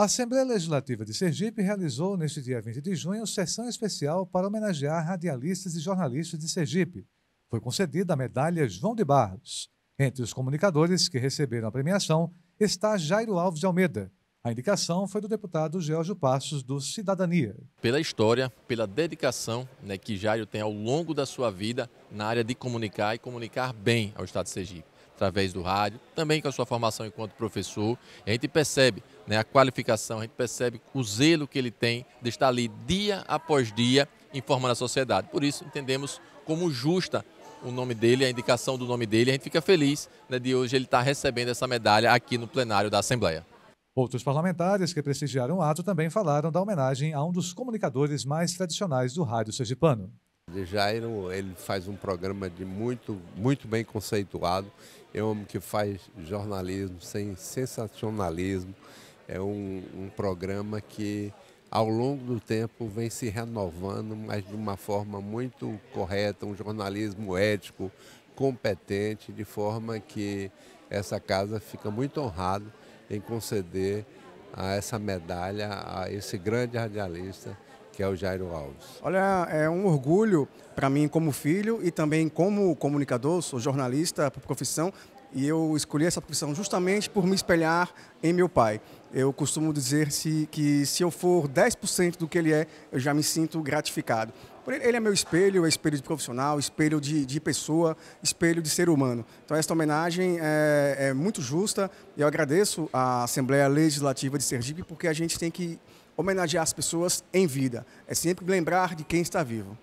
A Assembleia Legislativa de Sergipe realizou, neste dia 20 de junho, sessão especial para homenagear radialistas e jornalistas de Sergipe. Foi concedida a medalha João de Barros. Entre os comunicadores que receberam a premiação está Jairo Alves de Almeida. A indicação foi do deputado Georgio Passos, do Cidadania. Pela história, pela dedicação né, que Jairo tem ao longo da sua vida na área de comunicar e comunicar bem ao Estado de Sergipe através do rádio, também com a sua formação enquanto professor. a gente percebe né, a qualificação, a gente percebe o zelo que ele tem de estar ali dia após dia informando a sociedade. Por isso, entendemos como justa o nome dele, a indicação do nome dele. A gente fica feliz né, de hoje ele estar tá recebendo essa medalha aqui no plenário da Assembleia. Outros parlamentares que prestigiaram o ato também falaram da homenagem a um dos comunicadores mais tradicionais do rádio sergipano. De Jairo, ele faz um programa de muito, muito bem conceituado. É um homem que faz jornalismo sem sensacionalismo. É um, um programa que, ao longo do tempo, vem se renovando, mas de uma forma muito correta, um jornalismo ético, competente, de forma que essa casa fica muito honrada em conceder a essa medalha a esse grande radialista que é o Jairo Alves. Olha, é um orgulho para mim como filho e também como comunicador, sou jornalista por profissão, e eu escolhi essa profissão justamente por me espelhar em meu pai. Eu costumo dizer -se que se eu for 10% do que ele é, eu já me sinto gratificado. Ele é meu espelho, é espelho de profissional, espelho de, de pessoa, espelho de ser humano. Então, esta homenagem é, é muito justa. Eu agradeço à Assembleia Legislativa de Sergipe, porque a gente tem que homenagear as pessoas em vida. É sempre lembrar de quem está vivo.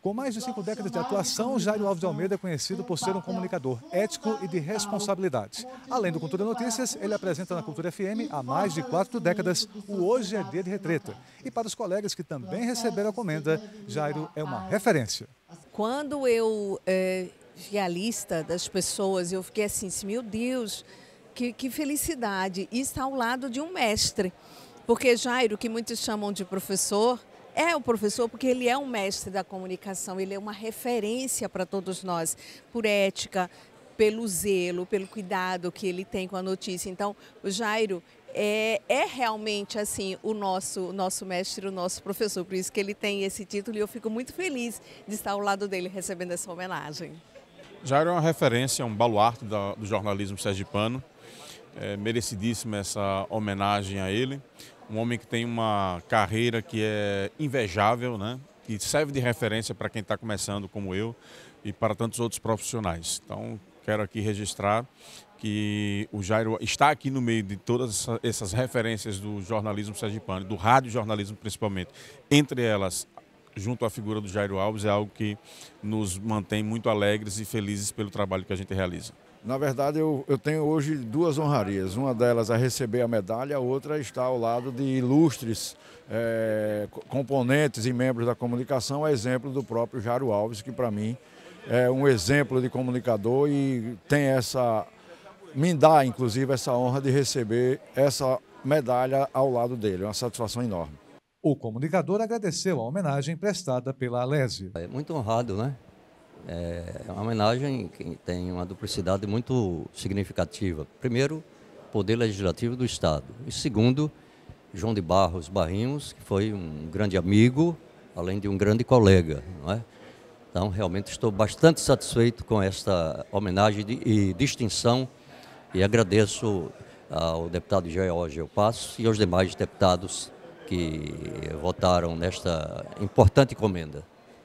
Com mais de cinco décadas de atuação, Jairo Alves de Almeida é conhecido por ser um comunicador ético e de responsabilidade. Além do Cultura Notícias, ele apresenta na Cultura FM há mais de quatro décadas o Hoje é Dia de Retreta. E para os colegas que também receberam a comenda, Jairo é uma referência. Quando eu é, vi a lista das pessoas, eu fiquei assim, assim meu Deus, que, que felicidade. estar ao lado de um mestre. Porque Jairo, que muitos chamam de professor, é o professor porque ele é um mestre da comunicação, ele é uma referência para todos nós, por ética, pelo zelo, pelo cuidado que ele tem com a notícia. Então, o Jairo é, é, realmente assim o nosso nosso mestre, o nosso professor, por isso que ele tem esse título e eu fico muito feliz de estar ao lado dele recebendo essa homenagem. Jairo é uma referência, um baluarte do jornalismo sergipano é merecidíssima essa homenagem a ele. Um homem que tem uma carreira que é invejável, né? que serve de referência para quem está começando como eu e para tantos outros profissionais. Então, quero aqui registrar que o Jairo está aqui no meio de todas essas referências do jornalismo sergipano, do rádio jornalismo principalmente. Entre elas, junto à figura do Jairo Alves, é algo que nos mantém muito alegres e felizes pelo trabalho que a gente realiza. Na verdade, eu, eu tenho hoje duas honrarias. Uma delas a é receber a medalha, a outra é está ao lado de ilustres é, componentes e membros da comunicação, a exemplo do próprio Jaro Alves, que para mim é um exemplo de comunicador e tem essa. me dá, inclusive, essa honra de receber essa medalha ao lado dele. É uma satisfação enorme. O comunicador agradeceu a homenagem prestada pela Alese. É muito honrado, né? É, é uma homenagem que tem uma duplicidade muito significativa. Primeiro, Poder Legislativo do Estado. E segundo, João de Barros Barrinhos, que foi um grande amigo, além de um grande colega. Não é? Então, realmente estou bastante satisfeito com esta homenagem e distinção e agradeço ao deputado George Passos e aos demais deputados que votaram nesta importante comenda.